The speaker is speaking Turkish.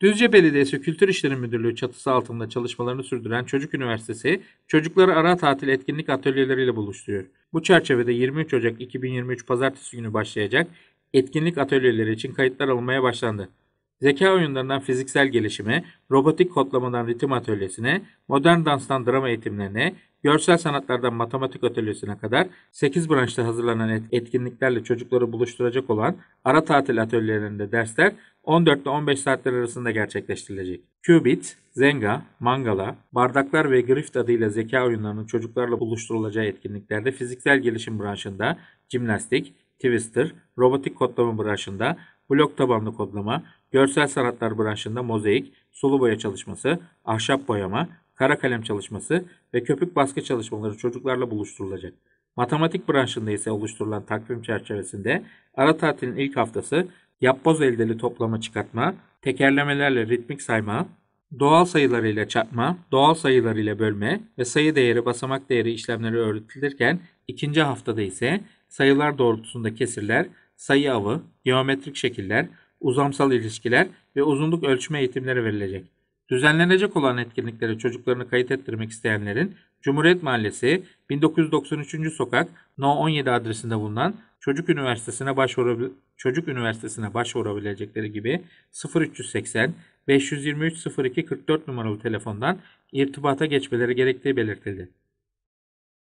Düzce Belediyesi Kültür İşleri Müdürlüğü çatısı altında çalışmalarını sürdüren Çocuk Üniversitesi, çocukları ara tatil etkinlik atölyeleriyle buluşturuyor. Bu çerçevede 23 Ocak 2023 Pazartesi günü başlayacak etkinlik atölyeleri için kayıtlar alınmaya başlandı zeka oyunlarından fiziksel gelişime, robotik kodlamadan ritim atölyesine, modern danstan drama eğitimlerine, görsel sanatlardan matematik atölyesine kadar 8 branşta hazırlanan etkinliklerle çocukları buluşturacak olan ara tatil atölyelerinde dersler 14 ile 15 saatler arasında gerçekleştirilecek. Qubit, Zenga, Mangala, Bardaklar ve Grift adıyla zeka oyunlarının çocuklarla buluşturulacağı etkinliklerde fiziksel gelişim branşında jimnastik, twister, robotik kodlama branşında blok tabanlı kodlama, görsel sanatlar branşında mozaik, sulu boya çalışması, ahşap boyama, kara kalem çalışması ve köpük baskı çalışmaları çocuklarla buluşturulacak. Matematik branşında ise oluşturulan takvim çerçevesinde ara tatilin ilk haftası yapboz eldeli toplama çıkartma, tekerlemelerle ritmik sayma, doğal sayılarıyla çarpma, doğal sayılarıyla bölme ve sayı değeri basamak değeri işlemleri öğretilirken ikinci haftada ise sayılar doğrultusunda kesirler, sayı avı, geometrik şekiller, uzamsal ilişkiler ve uzunluk ölçme eğitimleri verilecek. Düzenlenecek olan etkinliklere çocuklarını kayıt ettirmek isteyenlerin Cumhuriyet Mahallesi 1993. Sokak No 17 adresinde bulunan Çocuk Üniversitesi'ne başvurabil Çocuk Üniversitesi'ne başvurabilecekleri gibi 0380 523 02 44 numaralı telefondan irtibata geçmeleri gerektiği belirtildi.